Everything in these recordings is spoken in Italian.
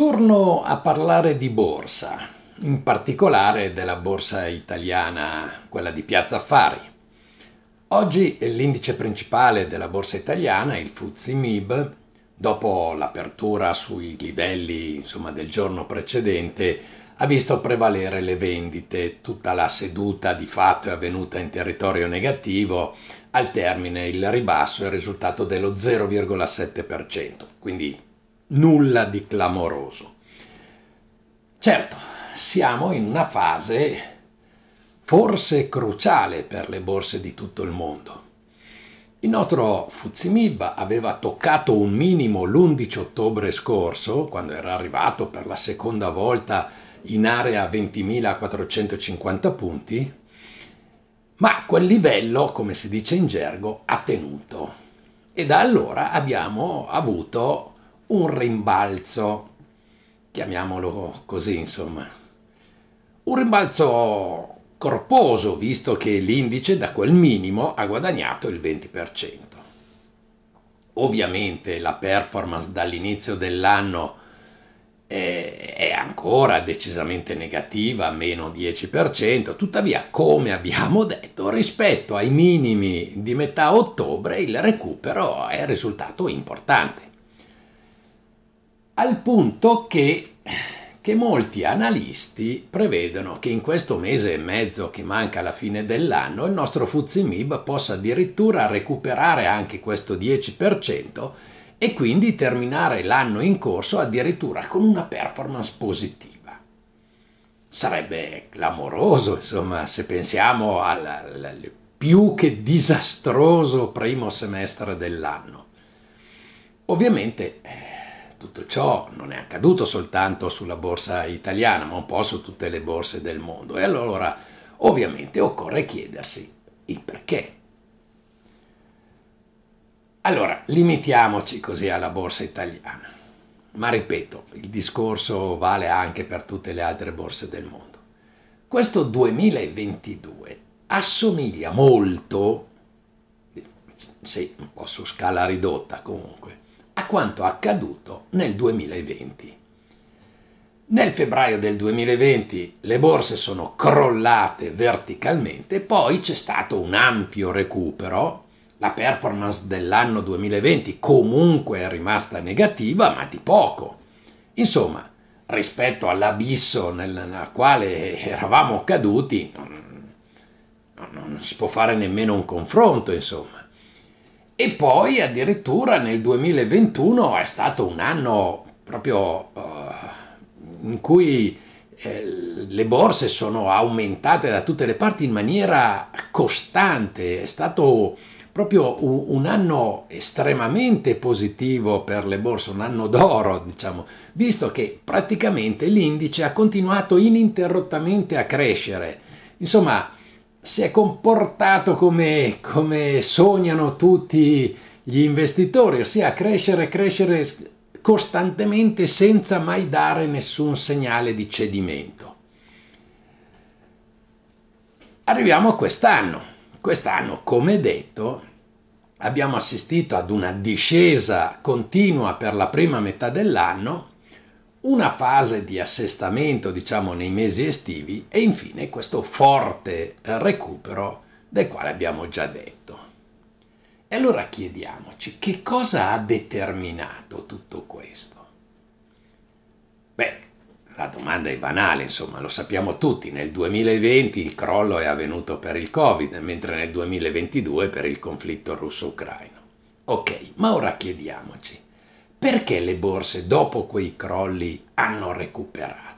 Torno a parlare di borsa, in particolare della borsa italiana, quella di Piazza Affari. Oggi l'indice principale della borsa italiana, il FTSE MIB, dopo l'apertura sui livelli insomma, del giorno precedente, ha visto prevalere le vendite. Tutta la seduta di fatto è avvenuta in territorio negativo, al termine il ribasso è risultato dello 0,7%, quindi nulla di clamoroso. Certo, siamo in una fase forse cruciale per le borse di tutto il mondo. Il nostro Fuzimib aveva toccato un minimo l'11 ottobre scorso, quando era arrivato per la seconda volta in area 20.450 punti, ma quel livello, come si dice in gergo, ha tenuto. E da allora abbiamo avuto un rimbalzo, chiamiamolo così insomma, un rimbalzo corposo visto che l'indice da quel minimo ha guadagnato il 20%. Ovviamente la performance dall'inizio dell'anno eh, è ancora decisamente negativa, meno 10%, tuttavia come abbiamo detto rispetto ai minimi di metà ottobre il recupero è risultato importante al punto che, che molti analisti prevedono che in questo mese e mezzo che manca alla fine dell'anno il nostro Fuzimib possa addirittura recuperare anche questo 10% e quindi terminare l'anno in corso addirittura con una performance positiva sarebbe clamoroso, insomma, se pensiamo al, al, al, più che disastroso primo semestre dell'anno. Ovviamente eh, tutto ciò non è accaduto soltanto sulla borsa italiana, ma un po' su tutte le borse del mondo. E allora ovviamente occorre chiedersi il perché. Allora, limitiamoci così alla borsa italiana, ma ripeto, il discorso vale anche per tutte le altre borse del mondo. Questo 2022 assomiglia molto, sì, un po' su scala ridotta comunque, a quanto accaduto nel 2020. Nel febbraio del 2020 le borse sono crollate verticalmente, poi c'è stato un ampio recupero, la performance dell'anno 2020 comunque è rimasta negativa, ma di poco. Insomma, rispetto all'abisso nel quale eravamo caduti, non, non, non si può fare nemmeno un confronto, insomma. E poi addirittura nel 2021 è stato un anno proprio uh, in cui eh, le borse sono aumentate da tutte le parti in maniera costante, è stato proprio un, un anno estremamente positivo per le borse, un anno d'oro, diciamo, visto che praticamente l'indice ha continuato ininterrottamente a crescere. Insomma, si è comportato come, come sognano tutti gli investitori, ossia crescere, crescere costantemente senza mai dare nessun segnale di cedimento. Arriviamo a quest'anno. Quest'anno, come detto, abbiamo assistito ad una discesa continua per la prima metà dell'anno una fase di assestamento diciamo nei mesi estivi e infine questo forte eh, recupero del quale abbiamo già detto. E allora chiediamoci che cosa ha determinato tutto questo? Beh, la domanda è banale, insomma, lo sappiamo tutti, nel 2020 il crollo è avvenuto per il Covid, mentre nel 2022 per il conflitto russo-ucraino. Ok, ma ora chiediamoci, perché le borse dopo quei crolli hanno recuperato?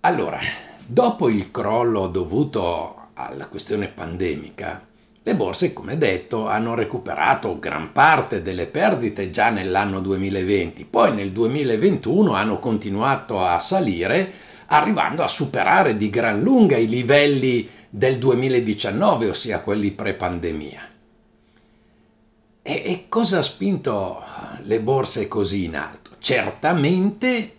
Allora, dopo il crollo dovuto alla questione pandemica, le borse, come detto, hanno recuperato gran parte delle perdite già nell'anno 2020, poi nel 2021 hanno continuato a salire, arrivando a superare di gran lunga i livelli del 2019, ossia quelli pre-pandemia. E, e cosa ha spinto le borse così in alto? Certamente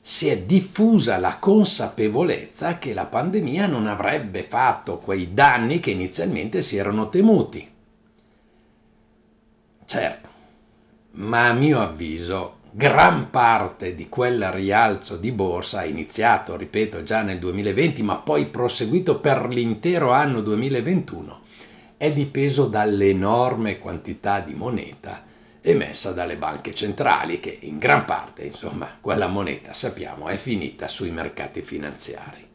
si è diffusa la consapevolezza che la pandemia non avrebbe fatto quei danni che inizialmente si erano temuti. Certo, ma a mio avviso gran parte di quel rialzo di borsa iniziato, ripeto, già nel 2020, ma poi proseguito per l'intero anno 2021, è dipeso dall'enorme quantità di moneta emessa dalle banche centrali che in gran parte, insomma, quella moneta sappiamo è finita sui mercati finanziari.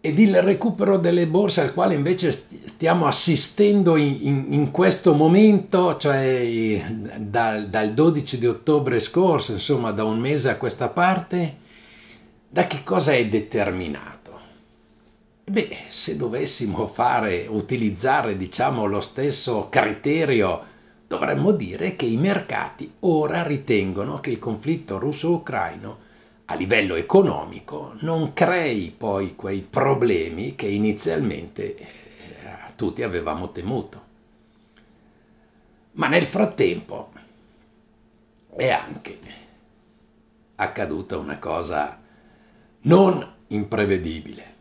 Ed il recupero delle borse al quale invece stiamo assistendo in, in, in questo momento, cioè dal, dal 12 di ottobre scorso, insomma da un mese a questa parte, da che cosa è determinato? Beh, se dovessimo fare, utilizzare diciamo lo stesso criterio, dovremmo dire che i mercati ora ritengono che il conflitto russo-ucraino a livello economico non crei poi quei problemi che inizialmente eh, tutti avevamo temuto. Ma nel frattempo è anche accaduta una cosa non imprevedibile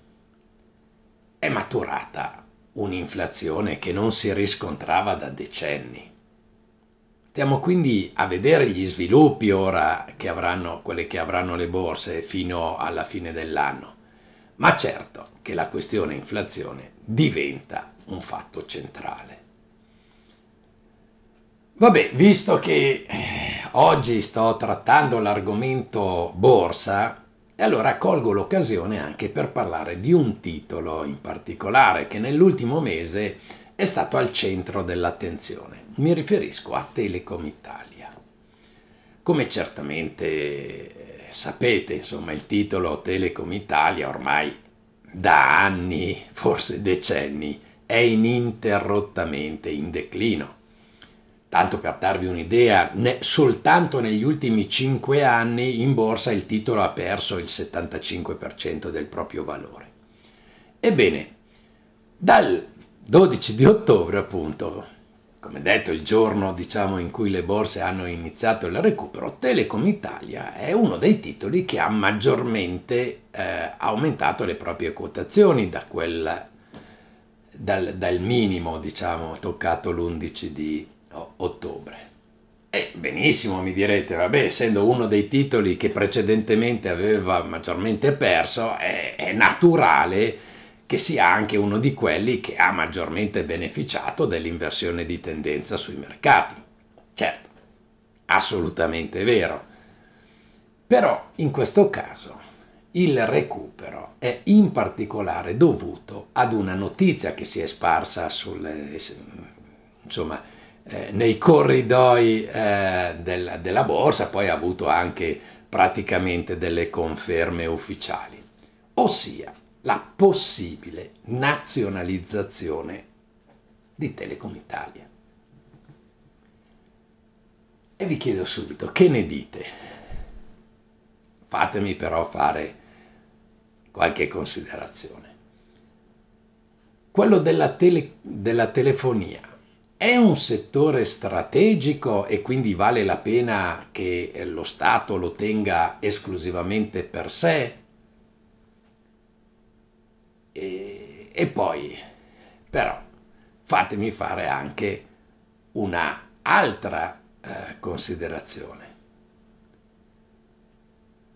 è maturata un'inflazione che non si riscontrava da decenni. Stiamo quindi a vedere gli sviluppi ora che avranno quelle che avranno le borse fino alla fine dell'anno, ma certo che la questione inflazione diventa un fatto centrale. Vabbè, visto che eh, oggi sto trattando l'argomento borsa, e allora colgo l'occasione anche per parlare di un titolo in particolare che nell'ultimo mese è stato al centro dell'attenzione. Mi riferisco a Telecom Italia. Come certamente eh, sapete, insomma, il titolo Telecom Italia ormai da anni, forse decenni, è ininterrottamente in declino. Tanto per darvi un'idea, ne, soltanto negli ultimi 5 anni in borsa il titolo ha perso il 75% del proprio valore. Ebbene, dal 12 di ottobre, appunto, come detto, il giorno diciamo, in cui le borse hanno iniziato il recupero, Telecom Italia è uno dei titoli che ha maggiormente eh, aumentato le proprie quotazioni da quel, dal, dal, minimo diciamo, toccato l'11 di ottobre ottobre. E eh, benissimo, mi direte, vabbè, essendo uno dei titoli che precedentemente aveva maggiormente perso, è, è naturale che sia anche uno di quelli che ha maggiormente beneficiato dell'inversione di tendenza sui mercati. Certo, assolutamente vero. Però in questo caso il recupero è in particolare dovuto ad una notizia che si è sparsa sulle, insomma, eh, nei corridoi eh, del, della borsa, poi ha avuto anche praticamente delle conferme ufficiali, ossia la possibile nazionalizzazione di Telecom Italia. E vi chiedo subito, che ne dite? Fatemi però fare qualche considerazione. Quello della, tele, della telefonia è un settore strategico e quindi vale la pena che lo Stato lo tenga esclusivamente per sé? E, e poi, però, fatemi fare anche un'altra eh, considerazione.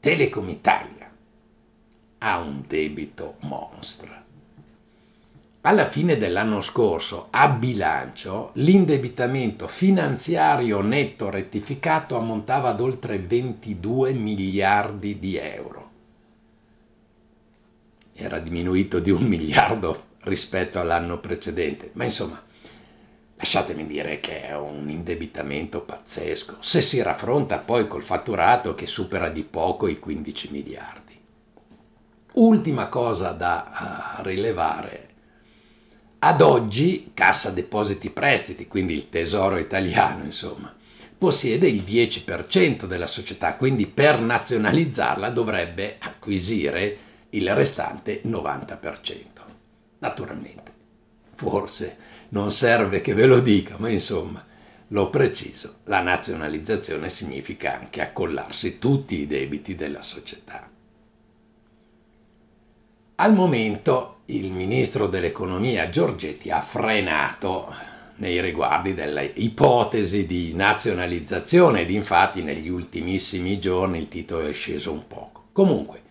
Telecom Italia ha un debito monstra alla fine dell'anno scorso, a bilancio, l'indebitamento finanziario netto rettificato ammontava ad oltre 22 miliardi di euro. Era diminuito di un miliardo rispetto all'anno precedente, ma insomma, lasciatemi dire che è un indebitamento pazzesco, se si raffronta poi col fatturato che supera di poco i 15 miliardi. Ultima cosa da eh, rilevare ad oggi Cassa Depositi Prestiti, quindi il tesoro italiano, insomma, possiede il 10% della società, quindi per nazionalizzarla dovrebbe acquisire il restante 90%. Naturalmente, forse non serve che ve lo dica, ma insomma, l'ho preciso, la nazionalizzazione significa anche accollarsi tutti i debiti della società. Al momento il ministro dell'economia Giorgetti ha frenato nei riguardi delle ipotesi di nazionalizzazione ed infatti negli ultimissimi giorni il titolo è sceso un poco. Comunque,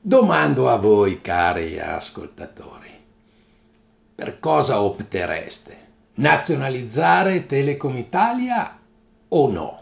domando a voi cari ascoltatori, per cosa optereste? Nazionalizzare Telecom Italia o no?